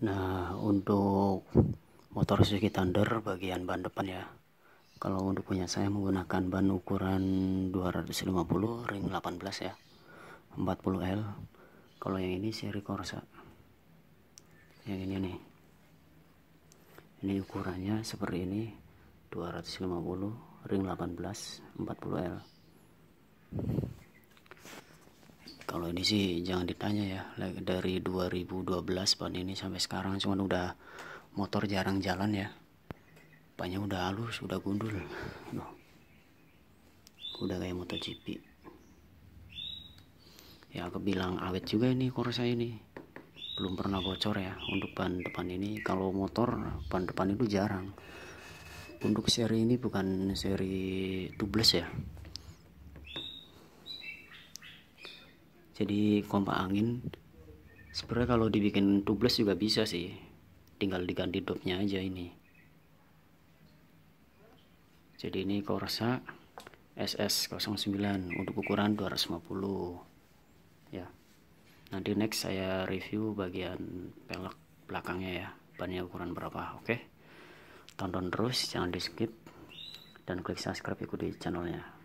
Nah, untuk motor Suzuki Thunder bagian ban depan ya. Kalau untuk punya saya menggunakan ban ukuran 250 ring 18 ya. 40L. Kalau yang ini seri Corsa. Yang ini nih. Ini ukurannya seperti ini. 250 ring 18 40L. kalau ini sih jangan ditanya ya like dari 2012 ban ini sampai sekarang cuma udah motor jarang jalan ya banyak udah halus udah gundul udah kayak motor GP ya aku bilang awet juga ini Corsa ini belum pernah bocor ya untuk ban depan ini kalau motor ban depan itu jarang untuk seri ini bukan seri tubeless ya jadi kompak angin sebenarnya kalau dibikin tubeless juga bisa sih tinggal diganti dopnya aja ini jadi ini Corsa SS09 untuk ukuran 250 ya nanti next saya review bagian pelek belakangnya ya bannya ukuran berapa oke okay? tonton terus jangan di skip dan klik subscribe ikuti channelnya